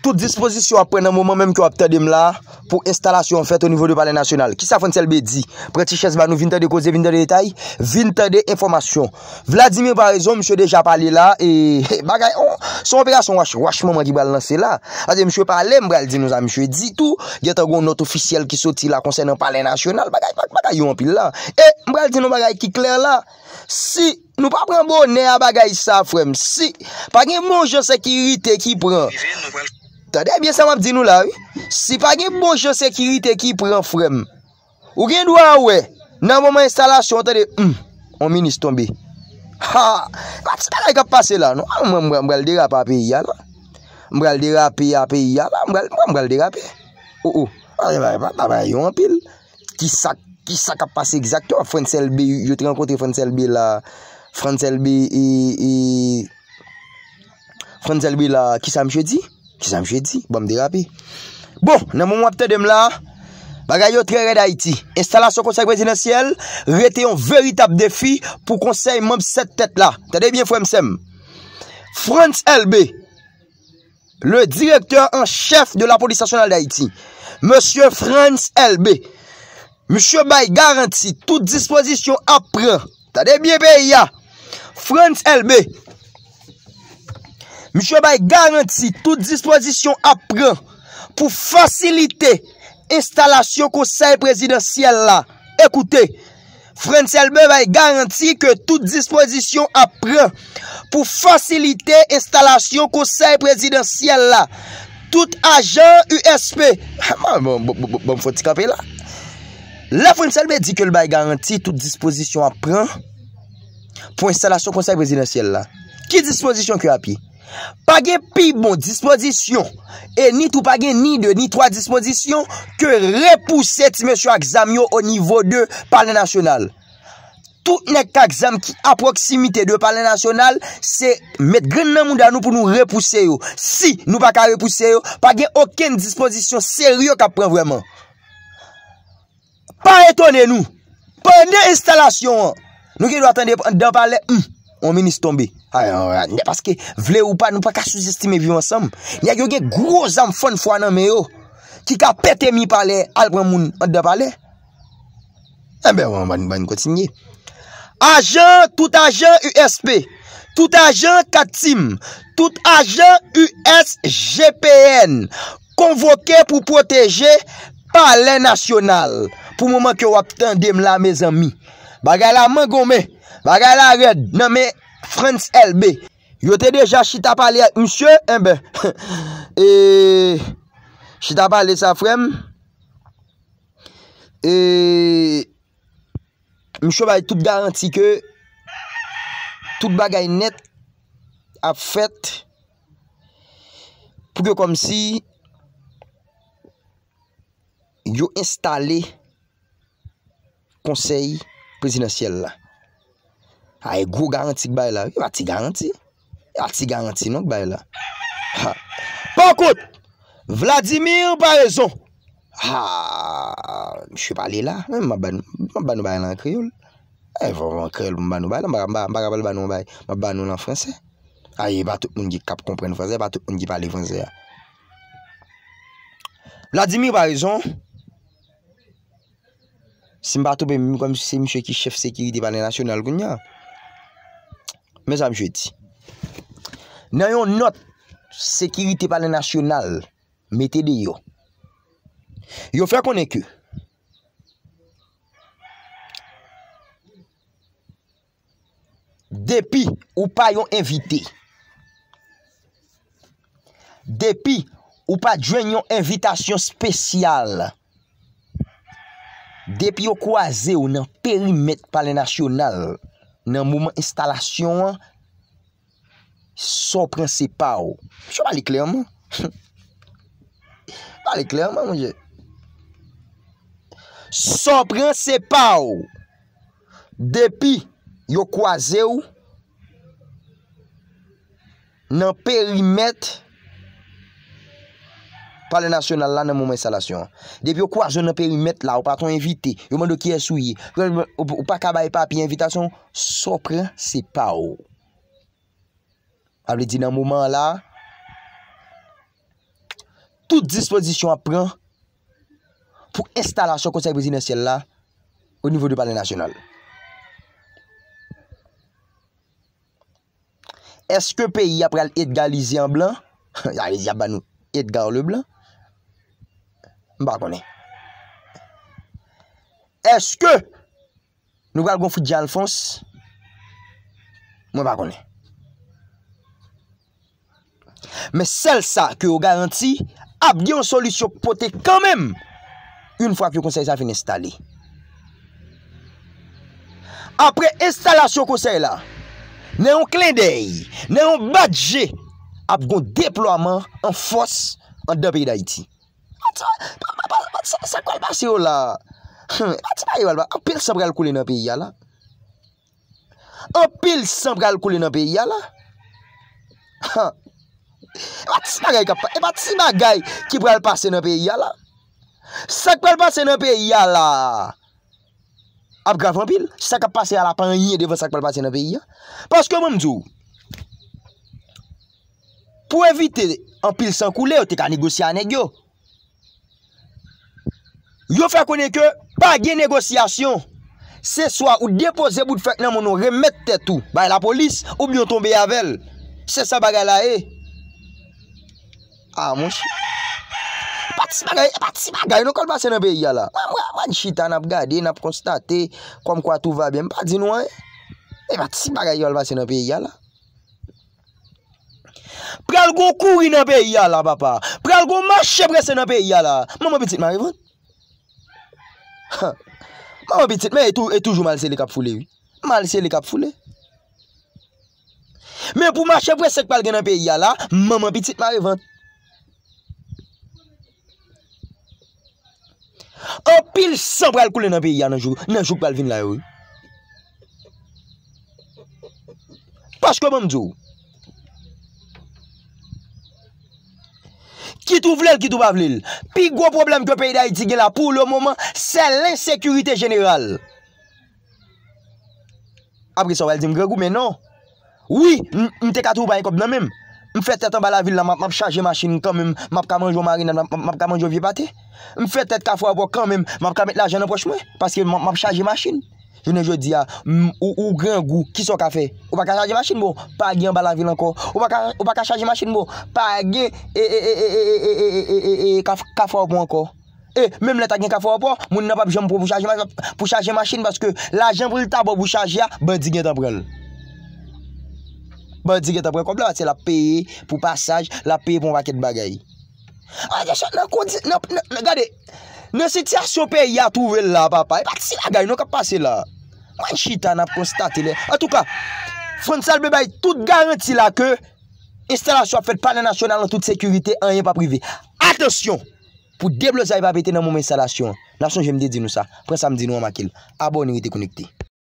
Tout dispozisyon apren nan mouman menm ki wap tade mla pou instalasyon fet ou nivou de pale nasyonal. Ki safon sel be di? Prati ches ba nou vinte de koze, vinte de detay, vinte de informasyon. Vladimir Barizon msye deja pale la e bagay, son operasyon wach, wach maman ki pale nasye la. Aze msye pale, mbral di nou sa msye di tou, geta goun not ofisyel ki soti la konsen nan pale nasyonal, bagay, bagay, bagay yon pil la. E, mbral di nou bagay ki kler la. Si, nou pa pren bo, ne a bagay safrem, si. Pa gen moun jose ki irite ki pren.... Tade, e bien sa map di nou la, wè. Se pa gen bonjo sekirite ki pren frem. Ou gen dou an wè. Nan moun mou installasyon, tadè, on minis tonbi. Ha! Kwa ti tala yon kapa pase la, nou. Mwen mwel di rap api ya la. Mwen mwel di rapi api ya la. Mwen mwel di rapi. Ou, ou. A, a, a, a, a, yon apil. Ki sa, ki sa kapa pase egzaktan. A, Frantzel bi, yo te renkontri Frantzel bi la. Frantzel bi, i, i... Frantzel bi la, ki sa mchodi? Ki sa mjè di, ba mdi rapi. Bon, nan moun wap te dem la, bagay yo tre re da iti. Estalasyon konsey presidensiyel, re te yon veritab defi pou konsey moun set tèt la. Tade bien fwemsem. Frans LB, le direktor en chef de la polisasyon al da iti. Monsye Frans LB. Monsye bay garanti, tout dispozisyon apren. Tade bien pe ya. Frans LB. Frans LB. Mwen mwen may garanti tout disponisyon apren pou fasilite instalasyon konser presidensye la. Ekoute, Frenzel me may garanti que tout disponisyon apren pou fasilite instalasyon konser presidensye la. Tout agent USP. Ha ah, man, bon, bon, bon, bon, fon ti kapi la. La Frenzel me di ke l bay garanti tout disponisyon apren pou instalasyon konser presidensye la. Ki disponisyon ki api? Pa gen pi bon disponisyon, e ni tou pa gen ni 2 ni 3 disponisyon, ke repouse ti men sou aksam yo o nivou 2 palen nasyonal. Tout nek aksam ki a proksimite de palen nasyonal, se met gren nan moun dan nou pou nou repouse yo. Si nou pa ka repouse yo, pa gen oken disponisyon seryo ka pren vweman. Pa etone nou, pa en de instalasyon an, nou ki do atonde dan palen mou. On menis tonbi. Ayo, anbe paske vle ou pa nou pa ka souzistime viw ansam. Nye yo gen groz amfon fwa nan me yo. Ki ka pete mi pale alp an moun an de pale. Eh anbe wan mani mani kontinye. Ajan, tout ajan USP. Tout ajan KATIM. Tout ajan USGPN. Konvoke pou proteje pale nasyonal. Pou mouman ki wap ten dem la me zanmi. Bagay la man gome, bagay la red, nanme Frans LB. Yo te deja chita pale a msye, eh enbe. E, chita pale sa frèm. E, msye bay tout garanti ke, tout bagay net a fèt, pouke kom si, yo installe konsey, Prezidentiel la. Ay, e gwo garanti k bay la. Yon e ati garanti. E ati garanti nou k bay la. Pankout. Vladimir Barison. Ha, mwen chwe pali la. Mwen banou bay lan kreyol. E, vwen kreyol mwen banou bay la. Mwen banou lan franse. Ay, batou mwen di kap kompren franse. Batou mwen di pali franse ya. Vladimir Barison. Ha. Simbato be mwen kom se mwen chef sekiriti pale nasyonal goun ya. Me zan mwen chwe ti. Nan yon not sekiriti pale nasyonal metede yo. Yo fwe konen ke. Depi ou pa yon invite. Depi ou pa jwen yon invitation spesyal. Depi yo kwa ze ou nan perimet pale nasyonal nan mouman instalasyon an, son prinsipaw, chou bali klerman, bali klerman mwenje, son prinsipaw, depi yo kwa ze ou, nan perimet pale nasyonal, pale nasyonal la nan mouman instalasyon. Depi ou kwa jounan pe yon met la, ou pa ton invite, ou moun do kye souye, ou pa kaba yon papi yon invitasyon, sopre se pa ou. Able di nan mouman la, tout dispozisyon apren pouk instalasyon konsekwezi nasyonal la ou nivou de pale nasyonal. Eske peyi apre al Edgar Lysian Blan, Edgar le Blan, Mba konen. Eske nou gwa lgon fwijan fons? Mba konen. Me sel sa ke yo garanti ap gen yon solisyon pote kanmen yon fwa ki yo konsey sa fin installe. Apre instalasyon konsey la, ne yon kle dey, ne yon badje ap gon deploaman an fwos an depey da iti. Mwa ti sa kwa al pase yo la Mwa ti sa kwa al pase yo la Ape pil sa brel kouli nan pe ya la Ape pil sa brel kouli nan pe ya la Mwa ti sa gwa aye kapante Mwa ti ma gwa aye ki brel pase nan pe ya la Sakpe al pase nan pe ya la Ape gravan pil Sakpe al pase yala panye De ven sakpe al pase nan pe ya Paske mwen m ズ ou Pw evite Ape pil sa koule Tek anegosya anegyo Yo fè konè kè, pa gen negosyasyon. Se swa ou depose bout fèk nan moun nou remè tè tou. Bay la polis, ou myon tombe yavell. Se sa bagay la e. A ah, monshi. Patisi bagay, patisi bagay, nou kal basen apè yala. Mwen chita nap gade, nap konstate, kom kwa tou va bem, pati nou e. E patisi bagay yo al basen apè yala. Pral goun kouri nan apè yala, papa. Pral goun mwache presen apè yala. Mwen mwen piti nan revot. Maman pitit me e toujou malise li kap foule Malise li kap foule Men pou manche vwesek pal gen nan peyi ya la Maman pitit ma revan An pil san pral koule nan peyi ya nanjou Nanjou kpal vin la yo Paske moun djou Ki tou vlel, ki tou bavlel. Pi gwo problem ki yo peyda iti gen la, pou le mouman, se l'insekurite general. Apre sa wèl di m gregou, men non. Oui, m te katou ba yon kop nan men. M fè tèt an ba la vil la, m ap chaje yon machin, kan men m ap ka manjou marin, m ap ka manjou vipate. M fè tèt ka fwa wè, kan men m ap ka met la jen an poch mwen, paske m ap chaje yon machin. jounen jodi ya, ou gran gou, ki son kafe? Ou pa ka chaji masjine bo? Pa gen bala vil anko, ou pa ka chaji masjine bo? Pa gen e e e e e e e e e e e e e e e e kafe anko. E, menm le ta gen kafe anko, moun nan pa bi jem pou chaji masjine, pw sa jen masjine, baske la jen pou lita pou chaji ya, ben di gen tanprel. Ben di gen tanprel. Konk la ba te la pe pou pasaj, la pe pou wak et bagay. A ya chan, nan kou di, nan, nan, nan, nan gade, nan, nan, nan, nan, nan, Ne se ti a sope ya touvel la, papa. E pak si la gaye, nou ka pase la. Mwen chitan ap konstate le. En tout ka, front sal bebay, tout garanti la ke instalasyon ap fet pale nasyonal an tout sekurite, an yon pa prive. Atensyon, pou deblo zaye babete nan moun men instalasyon. Nason jemde di nou sa. Pren samdi nou an makil. Abon nye wite konik ti.